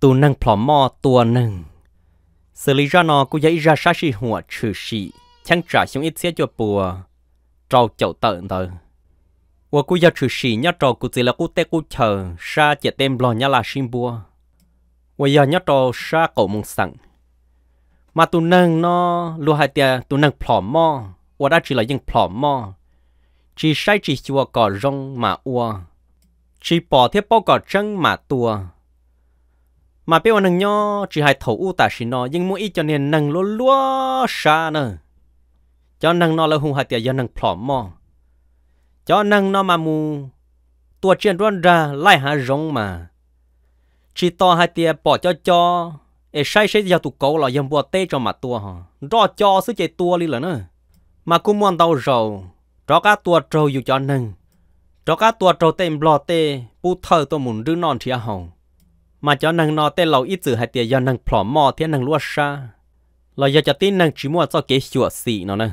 tu nâng plọ mò tua nâng xử ra nó cũng dễ ra sát sĩ hùa trừ sĩ trả xuống ít xe cho bùa trâu chậu tợn tờ và cũng giờ trừ sĩ nhá trâu cũng chỉ là cũng tê cũng chờ sa chỉ tem nhá là xin bùa và giờ nhá trâu sa cổ mông sẵn mà tu nâng nó lu hai tia tu nâng plọ mò và đã chỉ là những plọ mò chỉ sai chỉ chùa cỏ rong mà ua chỉ bỏ thiết bao cỏ trăng mà tua mà bây giờ nâng nhau chỉ hai thấu u ta xí nó nhưng mỗi cho nên nâng lúa lúa xa nè cho nâng nó là hùng hạt tiền cho nâng plỏm mò cho nâng nó mà mù tua chuyện đoan ra lại hà rong mà chỉ to hai tia bỏ cho cho e sai sai giờ tụ cầu là dầm bùa tê cho mà tua hả rõ cho sứ chạy tua đi là nè, mà cũng muốn đau rầu rõ cá tua trâu dù cho nâng rõ cá tua trâu tên bò tê bu thờ tôi muốn rư non thì hồng mà cho nàng nó tên lâu ít chữ hay tiền do nàng phỏ mò thế nàng lúa sa là do cho tin nàng chỉ mua cho kế chùa xì nó nè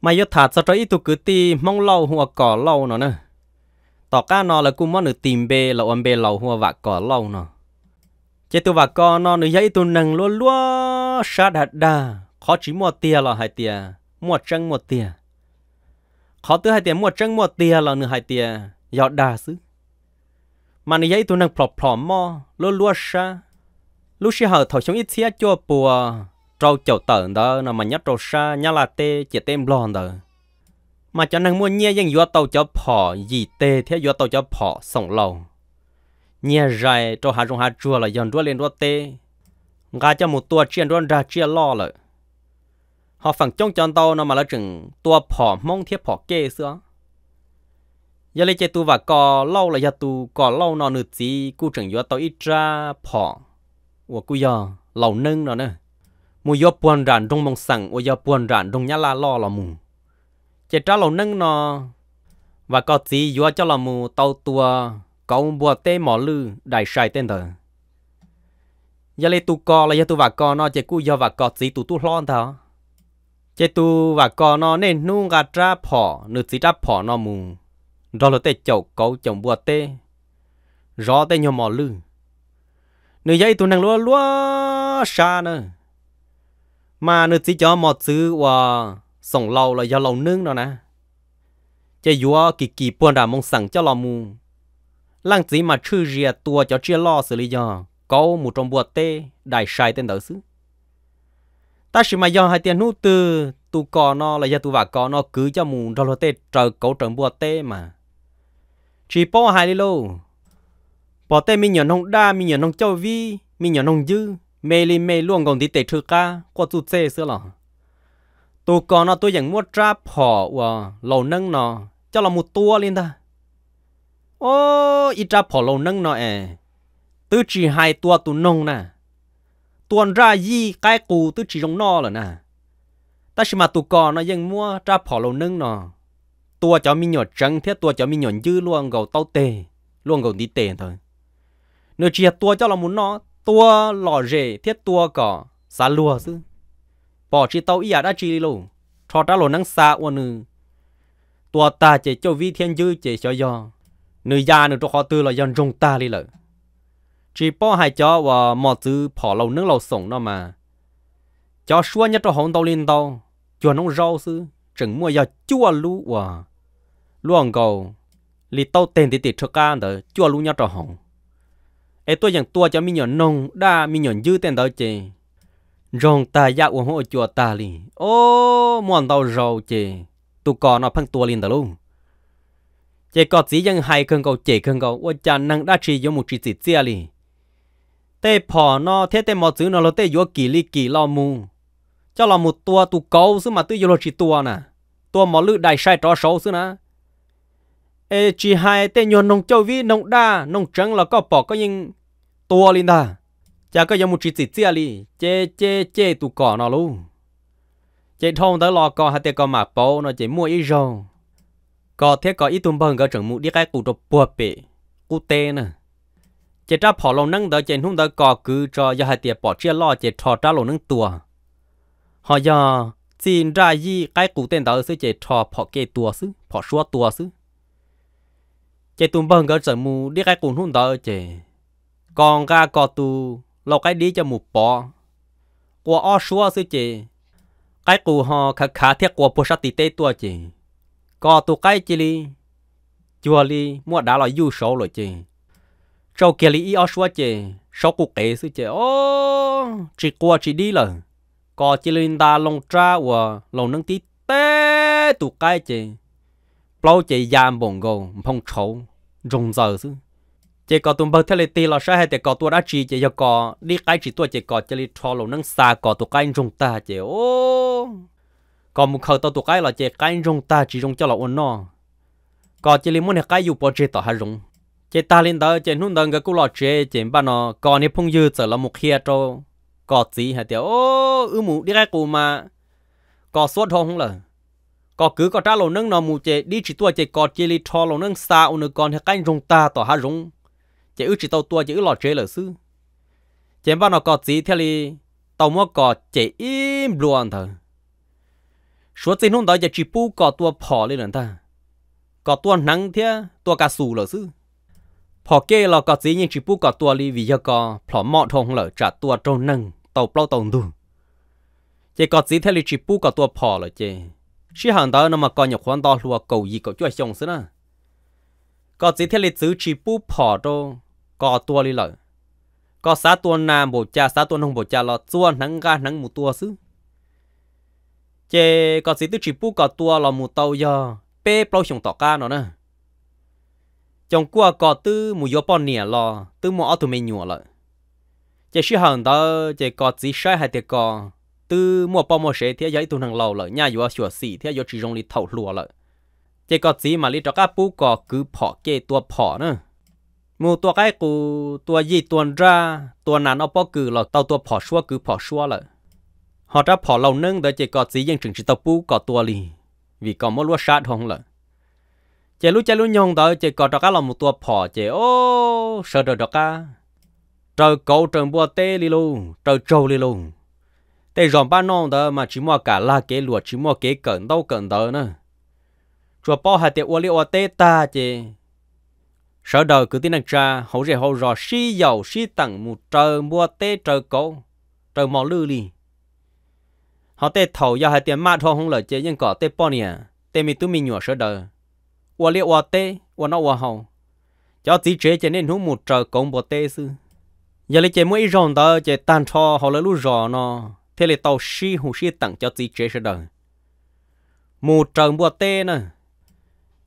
mà do thả cho trái ít tu cứ ti mong lâu hoặc cỏ lâu nó nè tỏ cá nó là cũng món được tìm bê là ôm bê lâu hoặc vạc cỏ lâu nó chế tu vạc cỏ nó nữa giấy tu nàng lúa lúa sa đạt đà khó chỉ mua tiền là hai tiền mua trăng mua tiền khó thứ hai tiền mua trăng mua tiền là nửa hai tiền do đà xứ mà nãy giờ tụi nàng plop plop mò lúa lúa sa lúc xưa hờ thầu xuống ít xía cho bùa trâu chậu tởn đó nó mà nhát trâu xa nhát là tê chỉ tên blon đó mà cho năng mua nhia dân vua tàu cho phò gì tê thế vua tàu cho phò sống lâu nhia dài trâu hà rong hà chua là dần đua lên đua tê gà cho một tua chiên đua ra chia lo lợi họ phẳng trong chân tàu nó mà là chừng tua phò mong thiết phò kê xưa giờ lấy chơi tu và cò lâu là giờ tu cò lâu nó nứt gì cu chẳng gió tao ít ra phò của cu giờ lâu nâng nó nè mù gió buồn rạn trong mong sẵn của gió buồn rạn trong nhà la lo là mù chơi trả lâu nâng nó và có gì gió cho là mù tàu tua có cậu bùa tê mỏ lư đại sai tên thờ giờ lấy tu cò là giờ tu và cò nó chơi cu giờ và cò gì tu tu lon thao chơi tu và cò nó nên nung gạt ra phò nứt gì ra phò nó mù rồi là tê chậu cậu chồng bùa tê rõ tê nhau mò lư nữ dây tụi nàng lúa lúa xa nữa mà nữ chỉ cho mò chứ và sòng lâu là do lâu nương đó nè chơi vua kỳ kỳ buồn đà mong sẵn cho lò mù lăng chỉ mà chư rìa tua cho chia lo xử lý do có một trong bùa tê đại sai tên đỡ xứ ta chỉ mà do hai tiền nút từ tu cò nó là do tu vả cò nó cứ cho mù rồi tê trời cậu trời bùa tê mà จีโป้หายลโลปอเตมีเหนองด้ามีเหนองเจ้าวีมีเหนองยื้อเมลีเมล่วงกองดิเตทุกะกวจุดเซ่เสือหรอตัวก่อนตัวอย่างมวดจ้าพอว่าเรานั่งนอเจ้าเรามุดตัวเลยนะโอ้อีจ้าพอเรานั่งนอเอตัวจีหายตัวตุนงนะตัวรายี่ไกกูตัวจีตรงนอเลยนะแต่ชิมาตัวก่อนนะยังมัวจ้าพอเรานั่งนอ tua cho mi nhỏ trắng thế tua cho mi nhỏ dư luôn gầu tao tề luôn gầu đi tề thôi nửa chia tua cho là muốn nó tua lò rề thiết tua cỏ xá lùa chứ bỏ chi tao ý à đã chi lù cho ta lò nắng xa ô nư tua ta chỉ cho vi thiên dư chỉ cho do nửa già nửa cho khó tư là dân rong ta đi lợ chỉ bỏ hai cho và mò tư bỏ lầu nước lầu sổng nó mà cho xua nhất cho hồng tao lên tao cho nó rau sư chẳng mua giờ chua lú và luồng cầu li tàu tên thì tịt cho ca đó chua lu nhau trò hồng ai tôi chẳng tua cho mi nhọn nông đa mi nhọn dư tên đó chê rong ta ya dạ uống hộ chùa ta li ô mòn tàu rầu chê tụ cò nó phăng tua liền đó luôn chê có hay cơn cầu chê cơn cầu ô cha năng đã chỉ giống một chỉ chỉ chia li tê phò nó thế tê mò chữ nó lo tê yếu kỳ li kỳ lo mù. cho là một tua tụ cầu xứ mà tôi vô lo chỉ tua nè tua mò lự đại sai trò xấu xứ nè ê chỉ hai tên nhuận nông châu vi nông đa nông trắng là có bỏ có những tua linh ta cha có giống một chỉ chỉ chia li chê chê chê tụ cỏ nó luôn chê thông tới lò cỏ hạt tên cỏ mà bố nó chỉ mua ít rồi cỏ thế cỏ ít tụm bần có chẳng mũ đi cái cụ đồ bùa bể cụ tê nè chê ra bỏ lòng nâng tới chê hung tới cỏ cứ cho giờ hạt tên bỏ chia lo chê thọ ra lòng nâng tua họ giờ xin ra gì cái cụ tên tới sư chê thọ bỏ kê tua sư bỏ xua tua sư chị tụm bông gỡ sợ mù đi cái cùng hôn đó chị còn ga cò tu lọc cái đi cho mù bỏ của o xua sư chị cái cụ họ khá khá thiết của bộ sát tỷ tế tua chị cò tu cái chỉ li chùa li mua đá là yêu số rồi chị sau kia li y o xua chị sau cụ kể sư chị ô chị qua chị đi là cò chỉ lên ta long tra và lồng nâng tí té tu cái chị lâu chỉ giam bồng gồ phong trâu rung giờ chứ chỉ có tụm bơ thế là tì là sao hay để có tụi đã chỉ chỉ có đi cái chỉ tụi chỉ có chỉ là trò lỗ nâng xa có tụi cái rung ta chỉ ô còn một khẩu tụi cái là chỉ cái rung ta chỉ rung cho là ổn nọ có chỉ là muốn cái yêu bỏ chỉ tao hay rung chỉ ta lên đó chỉ nung đơn cái cú lọ chỉ chỉ ba nó còn nếp phong dư trở là một kia cho có gì hay để ô ư mù đi cái cù mà có suốt không là có cứ có trả lộ nâng nó mù chè đi chỉ tua chè có chè li thò lộ nâng xa ôn con hay canh rung ta tỏ hạ rung chè ư chỉ tàu tua chè ư lò chế lở sư chè bao nó có gì theo li tàu mua có chè im luôn thở số tiền hôm đó chè chỉ pu có tua phò lên lần ta có tua nắng thế tua cà sù lở sư phò kê là có gì nhưng chỉ pu có tua li vì giờ có phò mọ thong lở trả tua trâu nâng tàu bao tàu đu chè có gì theo li chỉ pu có tua phò lở chè chỉ hàng đó nó mà coi nhập khoản đó lúa cầu gì cầu chúa xong xí nè có chỉ thiết lịch chữ chỉ bù bỏ đâu có tua đi lợi có xã tua nam bộ cha xã tua nông bộ cha là tua nắng ga nắng mù tua xứ chế có chỉ tư chỉ bù có tua là mù tàu giờ bê bao xong tỏ ga nó nè chồng qua có tư mù gió bọn nè là tư mù ở tụi mình nhùa lợi chế sĩ hàng đó chế có chỉ sai hay tiệt có từ mua bao mua xe thì giờ tụi thằng lâu rồi nhà vừa sửa xì, thì giờ chỉ dùng đi thầu lúa rồi chỉ có gì mà đi cho các bố có cứ bỏ cái tua bỏ nữa mua tua cái cụ tua gì tuần ra tua nào nó bỏ cứ là tàu tua bỏ xua cứ bỏ xua rồi họ đã bỏ lâu nâng để chỉ có gì dân chừng chỉ tàu bố có tua lì vì có mỗi lúa sát không rồi chỉ lúc chỉ lúc nhông đó chỉ có cho các lòng một tua bỏ chỉ ô sợ được đó cả trời cầu trời bùa tê đi luôn trời trâu đi luôn để rong ba non đó mà chỉ mua cả là cái lụa chỉ mua cái cẩn đâu cần đó nữa chùa bao hạt tiền tiệu li tê ta chứ sở đời cứ tin rằng cha hậu rẻ hậu rò xí dầu xí tặng một trời mua tê trời cổ trời mò lư li họ tê thầu do hạt tiền mát thôi không lời chứ nhưng có tê bao nè tê mi tu mi nhủa sở đời, ua li ua tê ua nó ua hậu cho tí chế cho nên hút một trời cổ mua tê sư giờ lấy chế mỗi rồng đó chế tan cho họ lấy lú rò nó thế là tàu xí hù xí tặng cho chị chế sẽ đời mù trần bùa tê nè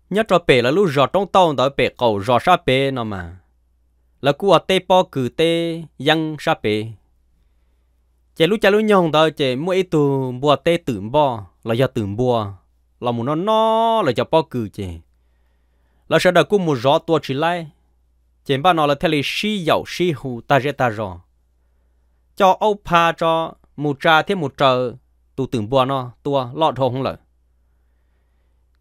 nhớ cho bể là lúc giọt trong tàu đó bể cầu giọt sa bể nó mà là cua tê po cử tê yăng sa bể chế lúc cha lúc nhong đó chế mỗi ít tù bùa tê tử bò là giờ tử bùa là mù nó nó là do po cử chế là sợ đời cũng mù gió tua chỉ lại chế ba nó là thế là xí dầu xí hù ta sẽ ta rồi cho ông pa cho mù trà thế mù trờ tu tưởng buồn nó tua à, lọt hồ không lợ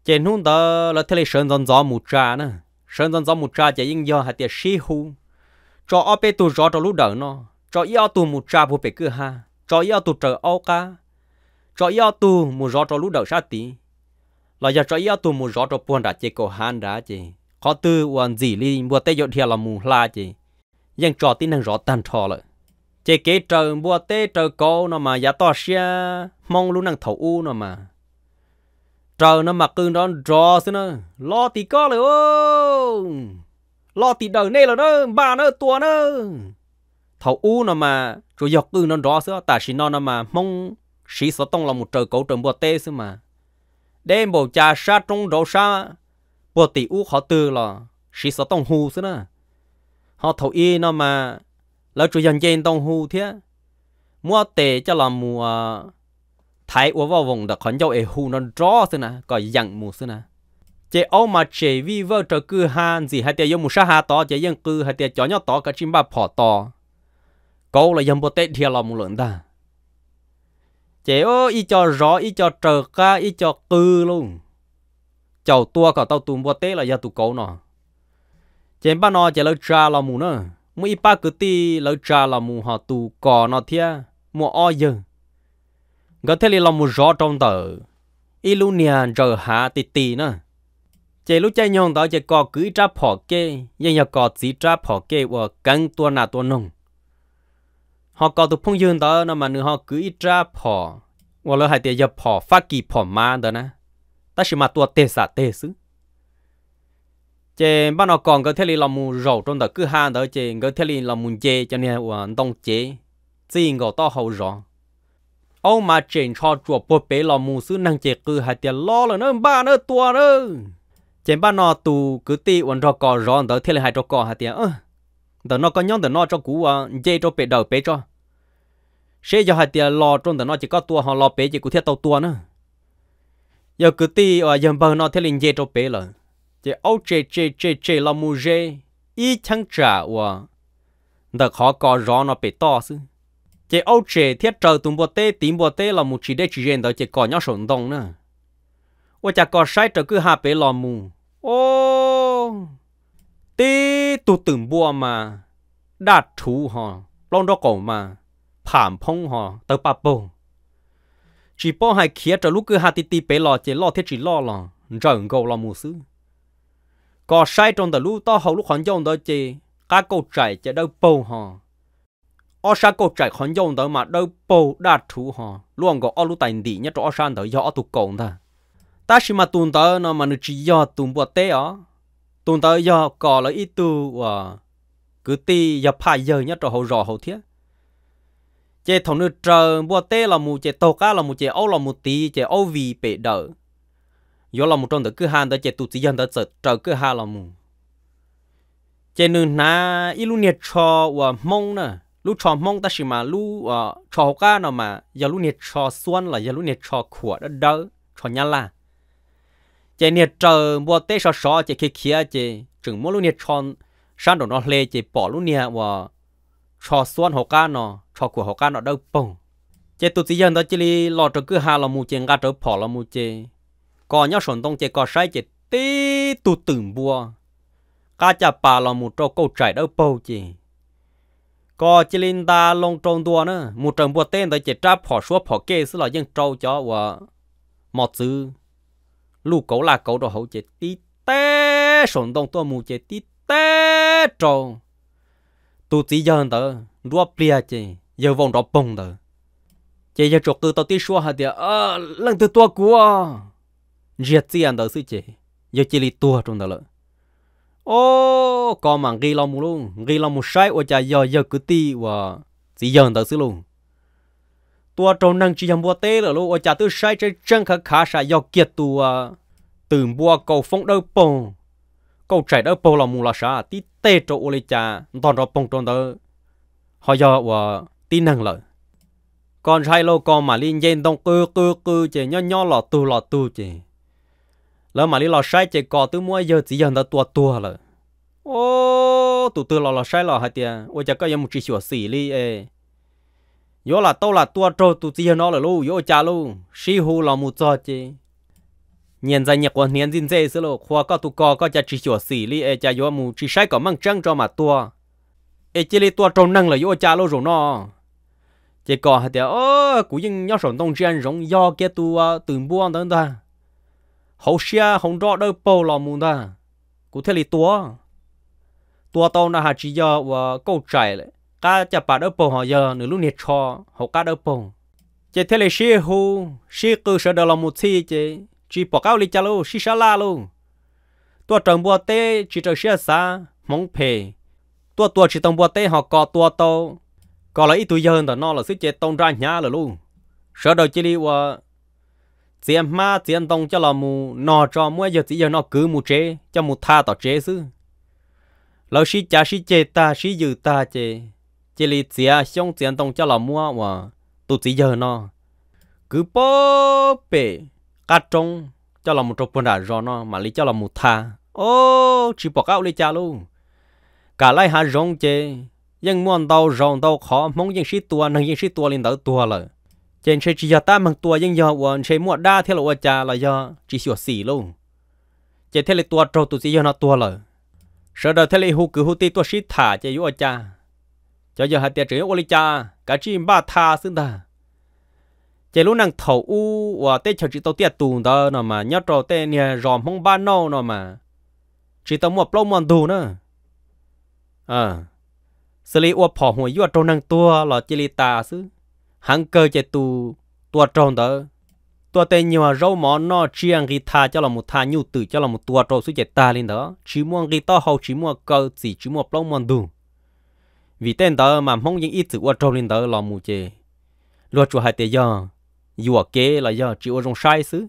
chén hôn tờ là thế này sơn dân gió mù trà nữa sơn dân gió mù trà chỉ yên do hạt tiệt sĩ hú. cho ở bên tu gió cho lúc đỡ nó cho yêu tu mù trà vô bể cứ ha cho yêu tu trời ao ca cho yêu tu mù gió cho lúc đỡ sát tí là giờ cho yêu tu mù gió cho buồn đã chỉ có han đã chỉ khó tư hoàn gì li mua tay dọn thiệt là mù la chỉ, nhưng cho tin năng gió tan thọ lợi chế kế trời mua tê trời cô nó mà giá to xia mong luôn năng thầu u nó mà trời nó mà cứ nó rò xí nó lo tí có rồi ô lo tí đời này là nó ba nó tua nó thầu u nó mà rồi giọt cứ nó rò xí ta xí nó nó mà mong xí sở tông là một trời cổ trời mua tê xí mà đêm bầu cha sa trong đầu sa bầu tỷ u khó tư là xí sở tông hù xí nó họ thầu y nó mà แล้วจุยันเจนต้องหูเทียมัวเตจะละมัวไทยอวว่าวงดอกขอนเจ้าเอหูนั่นจ้อซึนะก็ยังมูซึนะเจ้าเอามาเจวีเวอร์จะคือฮันสิให้เตียยมุชาฮาต่อเจยังคือให้เตียจอนยอต่อกับชิมบ้าพอต่อก็เลยยังโปเตเทียละมูเหลินตาเจ้าอีจอรออีจอเจอกาอีจอคือลุงเจ้าตัวก็เต้าตุมโปเตละยาตุกเกาเนาะเจ้าบ้านนอเจ้าเลิกจ้าละมูเนาะ mua ipa cứ ti lỡ trà là mua họ tu cò nó thia mua o giờ gỡ thế là mua rõ trong tờ y lu nia giờ hạ tì tì nữa chế lúc chơi nhong đó chế cò cứ trả phò kê nhưng nhà cò chỉ trả phò kê và cắn tua nà tua nông họ cò tụ phong dương đó nó mà nữa họ cứ trả phò, và lỡ hai tiền giờ phò phát kỳ phò ma đó nè ta chỉ mà tua tê xả tê xứ chế bắt nó còn cái thế là mù rổ trong đó cứ ha đó chế cái thế là mù chế cho nên là đông chế chỉ ngồi to hậu rõ ông mà chuyện cho chùa bột bể là mù sư năng chế cứ hai tiền lo là nó ba nó tua nó chế bắt nó tu cứ ti uẩn cho cò rõ đó thế là hai cho cò hai tiền ơ đó nó có nhóm đó nó cho cú à chế cho bể đầu bể cho sẽ cho hai tiền lo trong đó nó chỉ có tua họ lo bể chỉ có thiết tàu tua nữa giờ cứ ti ở dân bờ nó thế là chế cho bể rồi chỉ ô chê chê chê chê là mù chê y chẳng trả wa đợt khó có rõ nó bị to chứ chỉ ô chê thiết trời tụm bò tê tím bò tê là mù chỉ để chỉ riêng đó chỉ có nhau sổn đông nữa ô chả có sai trời cứ hạ bể lò mù ô tê tụ từng bùa mà đa thú hò, lông đó cổ mà phản phong hò, tới bà bồ chỉ bỏ hai khía trở lúc cứ hạ tì tì bể lò chỉ lo thiết chỉ lo lò trời gầu lò mù xứ có sai trong tờ lũ ta hầu lúc hoàn dòng đó chị các câu chạy chạy đâu bầu hò ở sa câu chạy hoàn dòng đó mà đâu bầu đa thú hò luôn có ở lũ tài đi nhất ở sa đó do tụ cộng ta ta chỉ mà tuần tới nó mà nó chỉ do tuần bữa tế ó tuần tới do có là ít tu à cứ ti giờ phải giờ nhất rồi hậu rõ hậu thiết chế thằng nước trời bữa tế là một chế tàu cá là một chế âu là một tí chế âu vì bể đỡ yo là một trong đó cứ hàng đó chạy tụt chỉ dân đó sợ trở cứ hàng lòng mù chạy nên na ít lúc nhiệt cho và mông nè lúc cho mông ta chỉ mà lúc cho cá nó mà giờ lúc nhiệt cho xuân là giờ lúc nhiệt cho khủa đó đỡ cho nhà là chạy nhiệt chờ mùa tết sờ sờ chạy kia kia chạy chừng mỗi lúc nhiệt cho sáng đó nó lê chạy bỏ lúc nhiệt và cho xuân hồ cá nó cho của hồ cá nó đâu bông chạy tụt chỉ dân đó chỉ lò trở cứ hàng lòng mù chạy ngã trở bỏ lòng mù chạy có nhau sổn tông chế có sai chế tê tu tưởng bùa cá chả bà là một trâu câu trải đâu bầu chị có chỉ linh ta lông trông nữa một trồng bùa tên tới chế tráp họ suốt họ kê xứ là dân trâu cho và mọt dư lù cậu là cậu đồ hậu chế tí té sổn tông tua mù chế tí té trâu tu chỉ dân tớ đua plia chị giờ vòng đó bông tớ chị giờ chuột từ tao tí xua hả tiệt ờ lần tua của giết gì anh đó sư chị giờ chỉ li tua trong đó lợ ô có mà ghi lòng mù luôn ghi lòng mù sai ô cha giờ giờ cứ ti và chỉ giờ đó sư luôn tua trong năng chỉ dòng bùa té là luôn ô cha tôi sai chơi chân khá khá sa giờ kiệt tua từ bua cầu phong đâu bông cầu chạy đâu bông là mù là sa tí té chỗ ô li cha toàn đó bông trong đó họ giờ và tí năng lợi còn sai lâu còn mà liên dên đông cứ cứ cứ chỉ nho nho lọt tu lọt tu chỉ lỡ mà lý lò sai chỉ có từ mua giờ chỉ giờ nó tua tua rồi ô tụ từ lò lò sai lò hai tiền ôi chả có một chỉ sửa xỉ li ê yo là tao là tua trâu tụ chỉ giờ nó là lu yo cha lu si hu là mu cho chứ nhận ra nhạc quan nhận dinh dễ xí lô khoa có tụ có có cha chỉ sửa xỉ li ê cha yo mu chỉ sai có măng trăng cho mà tua ê chỉ li tua trâu năng là yo cha lu rồi nó chỉ có hai tiền ô cũng nhưng nhau sống đông trên giống do kia tua từng ta hậu xia hồng rõ đâu bầu lò mù ta cụ thể là tua tua tàu là hà chỉ do và câu chạy lại cá chả bà đâu bầu họ giờ nửa lúc nhiệt cho họ cá đâu bầu chỉ thế là xia hu xia cứ sợ đâu là một chi chỉ chỉ bỏ cao lịch cha luôn xia xa la luôn tua trồng bùa tê chỉ trồng xia xa mong phê tua tua chỉ trồng bùa tê họ có tua tàu, có là ít tuổi hơn đó nó là sức chế tông ra nhá là luôn sợ đầu chỉ đi tiền ma tiền anh tông cho là mù nọ cho mua giờ chị giờ nó cứ mù chế cho mù tha tỏ chế chứ lão sĩ cha sĩ chế ta sĩ dự ta chế chê lì tiền xong tiền anh tông cho là mua mà tụ chị giờ nó cứ bó bể cá trống cho là một trộn quần đảo rồi nó mà lì cho là mù tha ô chỉ bỏ cáo lì cha luôn cả lại hà rong chế nhưng muốn đâu rong đâu khó mong những sĩ tua năng những sĩ tua lên đỡ tua rồi trên xe chỉ giờ ta bằng tua nhưng giờ quần xe mua đa theo là cha là giờ chỉ sửa xỉ luôn chỉ theo là tua trâu tụi chỉ giờ nó tua sợ đời theo là hú cứ hú ti tua xí thả chỉ yếu cha cho giờ hạt tiền chỉ yếu cha cả chim ba tha xứng ta chỉ lúc nàng thầu u và tê chờ chỉ tàu tiệt tù đó mà nhớ trâu tê nè ròm không ba nâu nó mà chỉ tàu mua plau mòn tù nữa à xử lý uo phò hồi yếu trâu nàng tua là chỉ li ta xứ hắn cơ chạy tu tua tròn đó tua tên nhiều rau mỏ nó chỉ ăn ghi tha cho là một tha nhu tử cho là một tua tròn suy chạy ta lên đó chỉ muốn ghi to hậu chỉ muốn cơ chỉ chỉ muốn plong mòn đủ. vì tên đó mà mong những ít tử qua tròn lên đó là mù chê lo chùa hai tiền giờ, dù kế là giờ chỉ ở trong sai xứ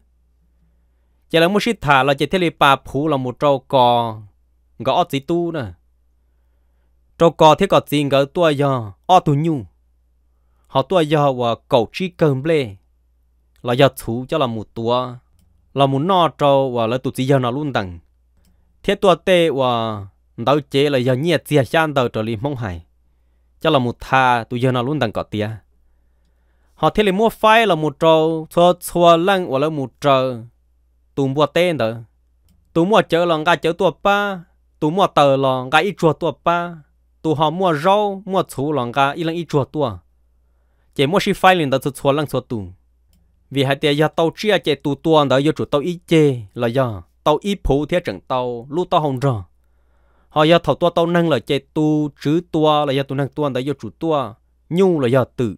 chỉ là một sĩ thả là chỉ thế là bà phú là một trâu cò gõ chỉ tu nè trâu cò thấy cò gì gõ tua giờ, o tu nhung họ tua giờ và cầu chi cầm lê là giờ chú cho là một tua là một nọ trâu và là tụt giờ nó luôn đằng thế tua tê và đâu chế là giờ nhiệt gì sang đầu trở lên mong hải cho là một tha tụi giờ nó luôn đằng có tia họ thế là mua phai là một trâu cho cho lăng và là một trâu tụi mua tên đó tụi mua chợ là ngay chợ tua ba tụi mua tờ là ngay ít chùa tua ba tụi họ mua rau mua chú là ngay ít lần ít chùa tua chỉ mua xí phai liền đã cho xóa lăng xóa tù vì hai tia giờ tàu chia chạy tù tuần đã giờ chủ tàu ít chê là giờ tàu ít phụ thế trận tàu lũ tàu hồng rò họ giờ thầu tua tàu năng là chạy tu chứ tua là giờ tu năng tuần đã giờ chủ tua nhu là giờ tự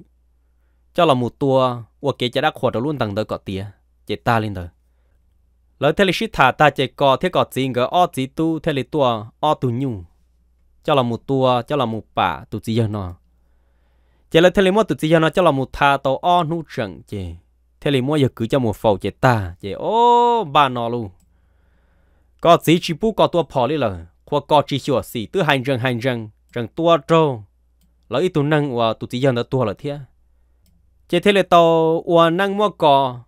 cho là một tua hoặc kể chạy đã khổ đó luôn tầng đời cọ tia chạy ta lên đời lỡ thế là xí thả ta chạy cọ thế cọ gì ngờ o gì tu thế là tua o tu nhu cho là một tua cho là một bà tu gì giờ nó chỉ là thề là mua tự nhiên nó cho là một thà tàu o nu trần chị thề là mua giờ cứ cho một phẩu chị ta chị ô bà nó luôn có gì chỉ bu có tua phò đi là qua có chỉ sửa xì tứ hành rừng hành rừng rừng tua trâu lấy tụ năng và tụ nhiên nó tua là thế chỉ thề là tàu và năng mua cò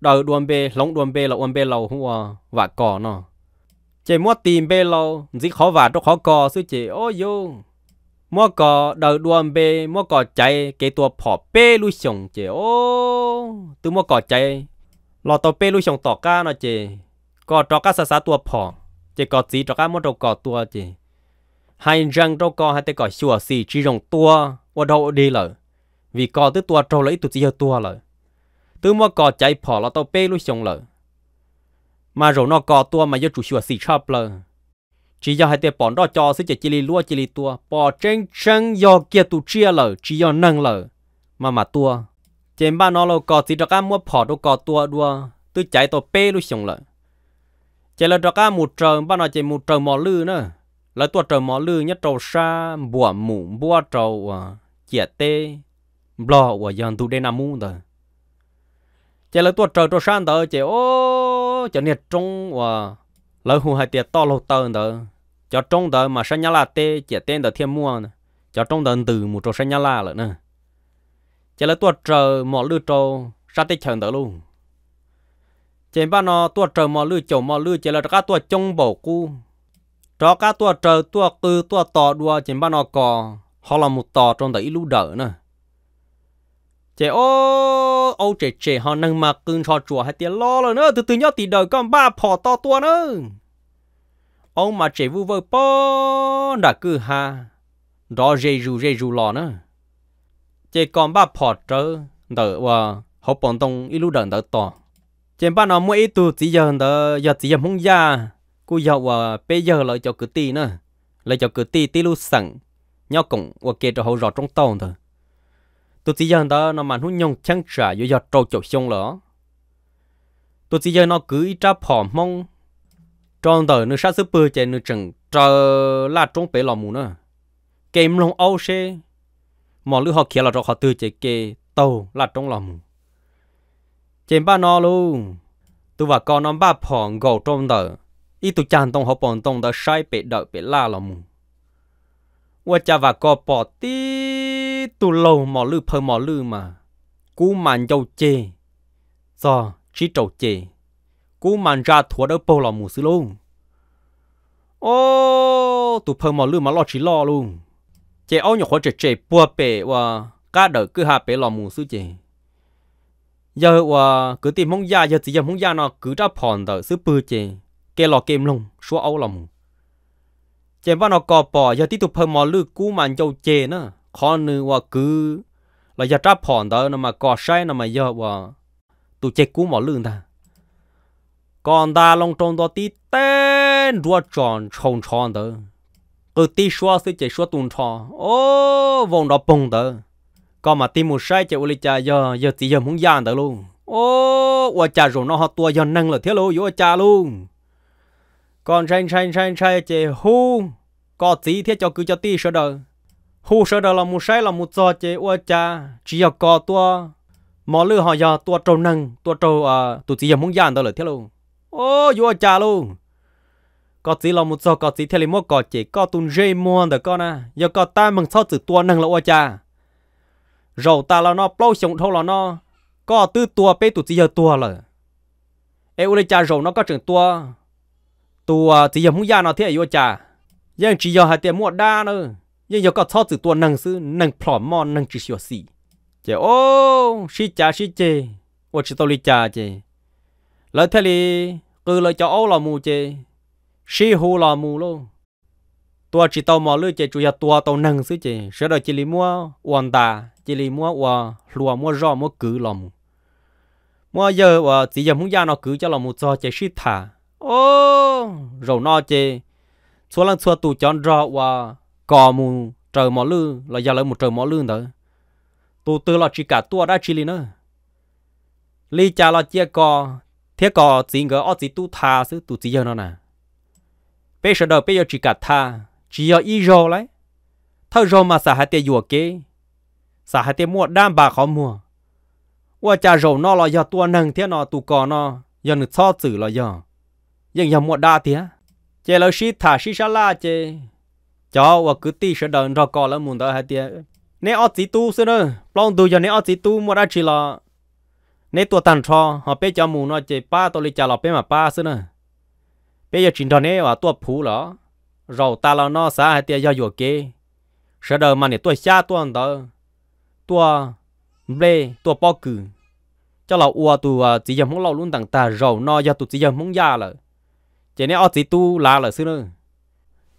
đào đuôn bê lóng đuôn bê là đuôn bê lầu hoa và cò nó chỉ mua tìm bê lầu gì khó và rất khó cò suy chị ô yêu มอวกอดาดวงเบมอวก็ใจเกตัวผอเป้ลุยชงเจโอตัวมอวก่อใจรอตัวเป้ลุยชงตอกก้าหน่อยเจกอดตอกก้าสาสาตัวผอเจกอดสีตอกก้ามัวตอก่อตัวเจหายจังตอก็หายแต่ก่อชัวสีจีรงตัววัดเอาดีเลยวิก่อตือตัวโตเลยตุ้ยเจตัวเลยตัวมอวก่อใจผอรอตัวเป้ลุยชงเลยมาเรานอกกอดตัวมาเยอะจุชัวสีชอบเลย chỉ cho hai tiền bỏn đó cho sẽ chỉ chỉ li lúa chỉ li tua bỏ trên chân do kia tụ chia lở chỉ do nâng lở mà mà tua trên ba nó lâu có chỉ cho các mua bỏ đâu có tua đua tôi chạy tàu pê luôn xong lở chỉ là cho các một trời ba nó chỉ một trời mỏ lư nữa là tua trời mỏ lư nhất trầu sa bùa mũ bùa trầu à, chia tê lo của à, dân tụ đen nam mu rồi chỉ là tua trời trầu sa tới chỉ ô cho nên trong và lỡ hù hai tiệt to lâu tơ đó cho trong đó mà sinh nhà là tê chỉ tên đó thêm mua nè cho trong đó từ một chỗ sinh nhà là nữa nè chỉ là tuột trời mỏ lư trâu sát tê chờ đó luôn chỉ ba nó tuột trời mỏ lư chầu mỏ lư chỉ là các tuột trong bầu cu cho các tuột trời tuột cư tuột tò đua chỉ ba nó cò họ là một tò trong ít lú đỡ nè chị ô ô chị chị họ nâng mà cưng cho chùa hay tiền lo rồi nữa từ từ nhau thì đời con ba phò to tua nữa ông mà chị vu vơ po đã cứ ha đó dây rù dây rù lò nữa chị con ba phò trơ đỡ và ờ, họ bọn tông ít lúc đỡ đỡ to chị ba nó mua ít tu chỉ giờ đỡ giờ chỉ giờ không ra cứ giờ và bây giờ lại cho cứ tì nữa lại cho cứ tì tì lúc sẵn nhau cũng và ờ, kia cho họ rõ trong tàu thôi tôi chỉ giờ đó nó mà hút nhông chẳng trả yo yo trâu chậu xong lỡ tôi chỉ giờ nó cứ ít ra phò mong trong đời nó sát sứ bơ chạy nó chẳng chờ là trong bể lò mù nữa kèm lòng âu xe mà lúc họ kia là cho họ tư chạy kê tàu là trong lò mù chèm ba nó luôn tôi và con nó ba phòn gầu trong đời ý tôi chàng tông họ bọn tông đã sai bể đợi bể la lò mù qua cha và co bỏ tí tu lâu mỏ lư phơ mỏ lư mà cú màn dâu chê do chỉ trầu chê cú màn ra thua đỡ bầu lò mù sư luôn ô tụ phơ mỏ lư mà lo chỉ lo luôn chê ô nhỏ khó chê chê bùa bể và cá đỡ cứ hạ bể lò mù sư chê giờ và cứ tìm mong gia giờ chỉ giờ mong gia nó cứ ra phòn đỡ sư bự chê kê lò kem luôn số ấu lò mù chê ba nó cò bỏ giờ tiếp tục phơ mỏ lư cú màn dâu chê nữa khó nữ và cứ là giờ phòn đó nó mà cò say nó mà giờ cú mỏ lương ta còn ta long trong đó tí tên rùa tròn tròn tròn đó cứ tí xóa sẽ chạy xóa tròn ô vòng đó bông đó còn mà tí một sai chạy ô cha giờ giờ tí giờ muốn giàn đó luôn ô ô cha rồi nó họ tua giờ nâng là thế luôn ô cha luôn còn tranh tranh tranh tranh chạy hú có tí thế cho cứ cho tí sợ đời hú sơ đó là mu sai là mu cho chế ua cha chỉ có có tua mỏ lư họ giờ tua trâu nâng tua trâu à ờ, tụ chỉ giờ muốn giàn đó là thế luôn ô ua cha luôn có chỉ là mu cho có chỉ thế là mua có chế có tụn dây mua được con à giờ có ta mừng sau từ tua nâng là ua cha rồi ta là nó bao sống thâu là nó có tư tua bê tụ chỉ giờ tua là ê ua cha rồi nó có trường tua tua ờ, chỉ giờ muốn giàn nó thế à, ua cha giờ chỉ giờ hai tiền mua đa nữa nhưng giờ có sẽ đợi chỉ li mua uan đà chỉ li mua uà lùa mua rò mua cử là mù mua giờ uà chỉ giờ muốn ra nó có mù trời mỏ lư là giờ lại một trời mỏ lư nữa tu từ là chỉ cả tua đã chỉ lì nữa lì cha là chia cò thế cò chỉ ngờ ở chỉ tu tha chứ tu chỉ giờ nó nè bây giờ đâu bây giờ chỉ cả tha chỉ giờ ít rồi đấy thâu rồi mà xả hai tiền dùa kế xả hai tiền mua đam bà khó mua qua cha rồi nó là giờ tua nâng thế nó tu cò nó giờ được so xử là giờ nhưng giờ mua đa thế chế lâu xí thả xí xá la chế cho và cứ tí sẽ đợi rồi cò là muốn đó hai tia nếu ở chỉ tu xin nữa long tu giờ nếu ở chỉ tu mua ra chỉ là nếu tua tàn cho họ bé cho muốn nó chỉ ba tôi lấy trả lọ bé mà ba xin nữa bây giờ chỉ cho nếu và tuột phú đó rồi ta là nó xa hai tia giờ vừa kia sẽ đợi mà nếu tua xa tua đó tua ble tua bao cử cho là ua tu chỉ giờ muốn lâu luôn tặng ta rồi nó giờ tu chỉ giờ muốn già là chỉ nếu ở chỉ tu là là xin nữa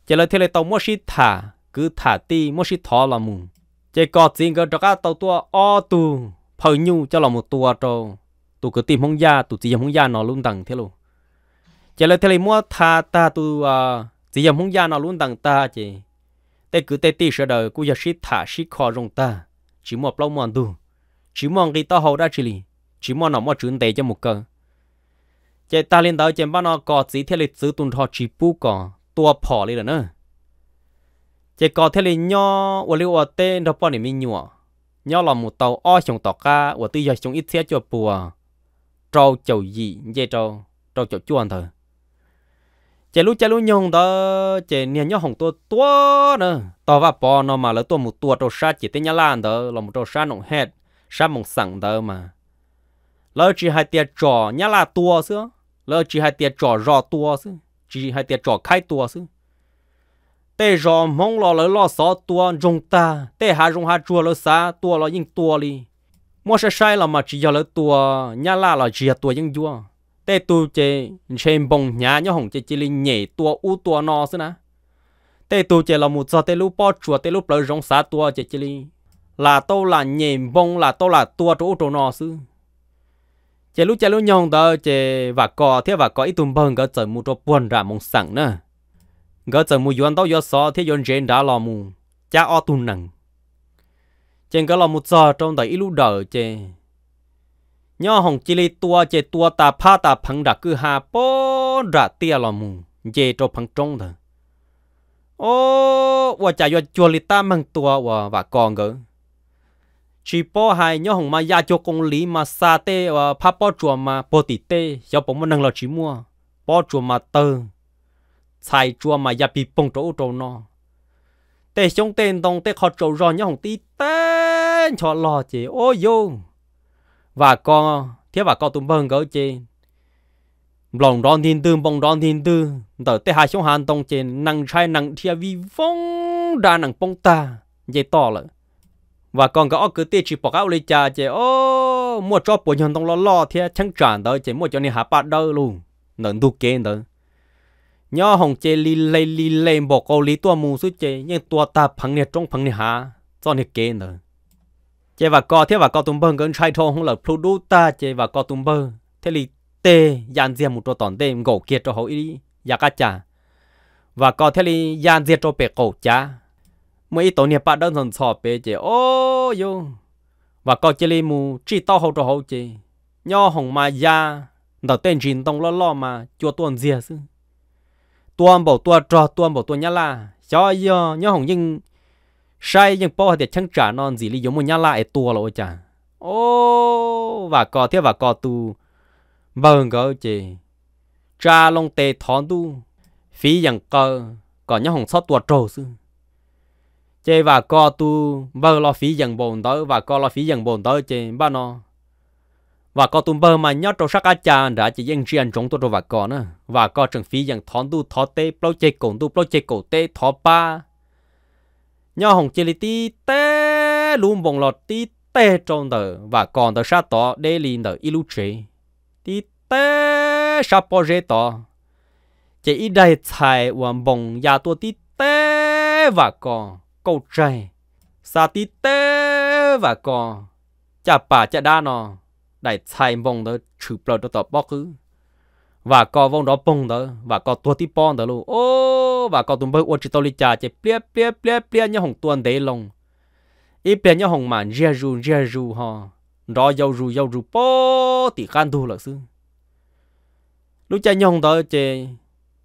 chỉ là thế là tàu mua xí thả cứ thả ti mua xí thọ là mù chỉ có riêng cái đó cả tàu tua o tu phơi nhu cho là một tua trâu tu cứ tìm hông gia tu chỉ hông gia nó luôn đằng thế luôn chỉ là thế là mua thả ta tu à chỉ hông gia nó luôn đằng ta chỉ tê cứ tê ti sợ đời cứ giờ xí thả xí khó rong ta chỉ mua plau mòn tu chỉ mua cái tao hậu ra chỉ li chỉ mua nó mua chuyển tệ cho một cơ chỉ ta lên tới chỉ bắt nó có gì thế là giữ tuần thọ chỉ bu cỏ ตัวพอเลยเหรอเนอะเจก็เทเลยย่อวัวเรียกว่าเต้นรอบนี่มีหนัว ย่อหลอมหมูเตาอ้อชงตอกกาวัวตีใหญ่ชงอิเสียจัวปัวเจ้าเจ้าหยีเจ้าเจ้าเจ้าเจ้าจวนเถอะ เจลูเจลูยงเถอะเจเนี่ยย่อหงตัวตัวเนอะต่อว่าปอนอมาแล้วตัวหมูตัวตัวชาจิตเตยล้านเถอะหลอมหมูตัวชาหนงเฮ็ดชาหมงสั่งเถอะมาแล้วจีให้เตียจ่อเนี่ยลาตัวเสือแล้วจีให้เตียจ่อรอตัวเสือ chỉ hai tiệt trò khai tua xứ tê rò mong lo lỡ lo xó tua rong ta tê hà rong hà chua lỡ xa tua lo yên tua li mua sẽ sai là mà chỉ giờ lỡ tua nhà la là chỉ tua nhưng vua tê tu chê xem bông nhà nhá hồng chê chỉ li nhảy tua u tua no xứ nà tê tu chê là một giờ tê lúc bỏ chua tê lúc lỡ rong xa tua chê chỉ li là tao là nhảy bông là tao là tua chỗ chỗ no xứ chế lúc chế lúc nhong đó chế và cò thế và cò ít tùm bần gỡ trời mù cho buồn ra mong sẵn nữa gỡ trời mù yuan đó do so thế yuan trên đã lò mù cha o tùn nằng trên cái lò mù giờ trong đời ít lúc đỡ chế nhớ hồng chỉ lấy tua chế tua ta pha ta phẳng đã cứ hà bó ra tia lò mù chế cho phẳng trống thôi ô và cha do chùa li ta mang tua và và con gỡ chỉ bỏ hai nhóm hồng mà ya cho công lý mà sa tê và ờ, phá bỏ chùa mà bỏ tỉ tê cho bỏ mà năng là chỉ mua bỏ chùa mà tơ xài chùa mà ya bị bông chỗ trâu nó tê trong tên đông tê khó trâu rồi nhóm hồng tí tên cho lo chị ô vô và con thế và con tụm bông gỡ chị lòng đón thiên tư bông đón thiên tư tờ tê hai xuống hàn tông trên năng trai năng thia vi vong đa năng bông ta dây to lợi và còn có cứ tiết chỉ bỏ gạo lấy cha chị ô mua cho bộ nhân tông lo lo thì chẳng tràn đó chị mua cho nên hạ bát đâu luôn nợ đủ kế đó nhớ hồng chị li lê li lê bỏ câu lý tua mù suy chị nhưng tua ta phẳng nè trong phẳng nè hạ cho nè kế nữa chị và co thế và co tung bơ gần trai thô không là plu đu ta chị và co tung bơ thế li tê dàn diêm một trò tòn tê gỗ kia cho hậu ý giá dạ cá chả và co thế li dàn diêm cho bể cổ chả mấy tổ nghiệp bạn đơn giản sợ bê chế ô yo và có chế li mù chỉ tao hậu cho hậu chế nho hồng mà ya đầu tên chín tông lo lo mà chua tuần dìa sư tuần bảo tuần trò tuần bảo tuần nhá là cho yo nho hồng nhưng sai nhưng bao thì chẳng trả non gì li giống một nhá là ấy tua rồi chả ô và có thế và có tu vâng có chế cha long tề thon tu phí chẳng cơ còn nho hồng sót tuần trầu sư chế và co tu bơ lo phí dần bồn tới và co lo phí dần bồn tới chế ba nó và co tu bơ mà nhớ trong sắc á cha đã chỉ dân anh chúng tôi và co nữa và co trường phí dần thón tu thọ tê plau chế cổ tu plau chế cổ tê thọ ba nhớ hồng chế li tí tê luôn bồn lọt tí tê trong tờ và còn tờ sát tỏ đê liền tờ ilu chế tí tê sát bò rê tỏ chế ít đây chài và bồng ya tôi tí tê và còn câu trời sa tí tê và cò chả bà chả đa nọ đại sai mong đó chụp lợt đó tập bóc cứ và có vong đó bông đó và có tua tí bong đó luôn ô và có tụm bơ ô chỉ tao li trà chỉ plia plia plia plia nhá hồng tuần đấy lồng y plia nhá hồng mà ria ru ria ru ha đó dâu ru dâu ru po tỷ khan thu là sư lúc cha nhá hồng đó chê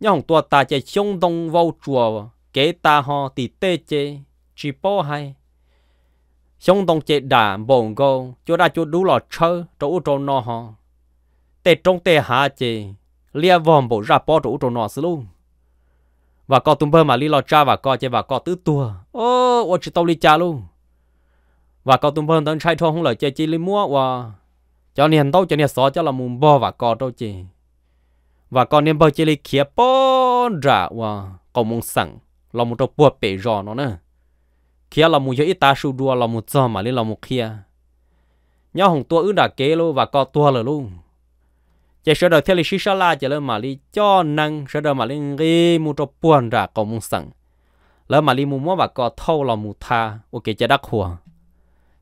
nhá hồng tua ta chê xông đông vào chùa kế ta ho tỷ tê chê chỉ bỏ hay xong tông chế đà bồn gô cho ra cho đủ lò chơ chỗ chỗ nó họ tê trong tê hạ chế lia vòm bộ ra bó chỗ chỗ nó xứ luôn và có tùm bơ mà li lò cha và có chế và có tứ tua ô ô chỉ tao li cha luôn và có tùm bơ tấn trai thô không lời chế chỉ li mua và cho nên tao cho nên xó cho là mùng bò và có đâu chế và con nên bơ chế li khía bó ra và còn mùng sẵn là một trò bùa bể rò nó nè kia là mu yo ít ta su đua là mu cho mà lấy là mu kia nhớ hồng tua ứ đã kế luôn và co tua rồi luôn chỉ sợ đầu theo lịch sử la chỉ là mà lý cho năng sợ đầu mà lý nghi mu cho buồn ra có mu sẵn lỡ mà lý mu mua và co thâu là mu tha ok chỉ đắc hùa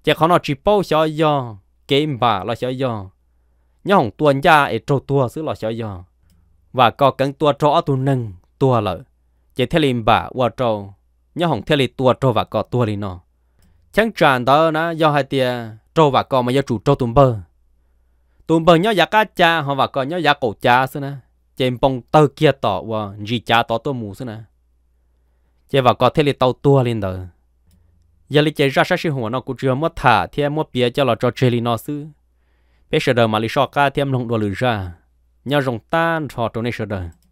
chỉ khó nó chỉ bao sợ do kế bà là sợ do nhớ hồng tua nhà để trâu tua xứ là sợ do và co cắn tua trỏ tu nâng tua lợ chỉ theo lý bà qua trâu nhớ hỏng theo lì tua trâu và cò tua lì nó chẳng tràn đó nó do hai tia trâu và cò mà do chủ trâu tùm bơ tùm bơ nhớ giá cá cha họ và cò nhớ giá cổ cha xưa nè chém bông tơ kia tỏ và gì cha tỏ tôi mù xưa nè chế và cò theo lì tàu tua lên đó giờ lì chế ra sát sinh hồ nó cũng chưa mất thả thêm mất bia cho là cho chơi lì nó xứ bây giờ mà lì sọ cá thêm lồng đồ lửa ra nhớ rồng tan họ trong này sơ đời